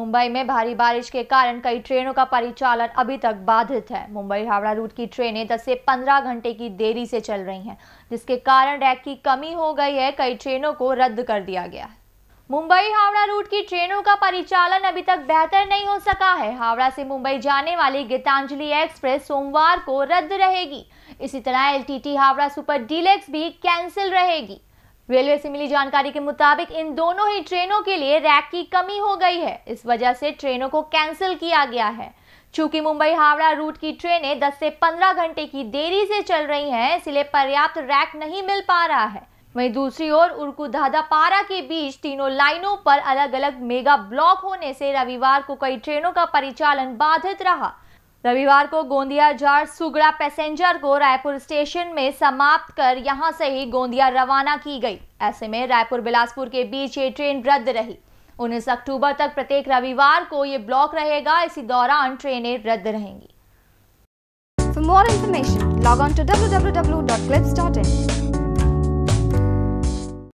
मुंबई में भारी बारिश के कारण कई ट्रेनों का परिचालन अभी तक बाधित है मुंबई हावड़ा रूट की ट्रेनें 10 से 15 घंटे की देरी से चल रही हैं जिसके कारण रैक की कमी हो गई है कई ट्रेनों को रद्द कर दिया गया है मुंबई हावड़ा रूट की ट्रेनों का परिचालन अभी तक बेहतर नहीं हो सका है हावड़ा से मुंबई जाने वाली गीतांजलि एक्सप्रेस सोमवार को रद्द रहेगी इसी तरह एलटीटी हावड़ा सुपर डीलेक्स भी कैंसिल रहेगी रेलवे से मिली जानकारी के मुताबिक इन दोनों ही ट्रेनों के लिए रैक की कमी हो गई है इस वजह से ट्रेनों को कैंसिल किया गया है चूंकि मुंबई हावड़ा रूट की ट्रेनें 10 से 15 घंटे की देरी से चल रही हैं इसलिए पर्याप्त रैक नहीं मिल पा रहा है वहीं दूसरी ओर उर्कू धादापारा के बीच तीनों लाइनों पर अलग अलग मेगा ब्लॉक होने से रविवार को कई ट्रेनों का परिचालन बाधित रहा रविवार को गोंदिया जाट सुगड़ा पैसेंजर को रायपुर स्टेशन में समाप्त कर यहां से ही गोंदिया रवाना की गई ऐसे में रायपुर बिलासपुर के बीच ये ट्रेन रद्द रही उन्नीस अक्टूबर तक प्रत्येक रविवार को ये ब्लॉक रहेगा इसी दौरान ट्रेनें रद्द रहेंगी for more information log on to W W in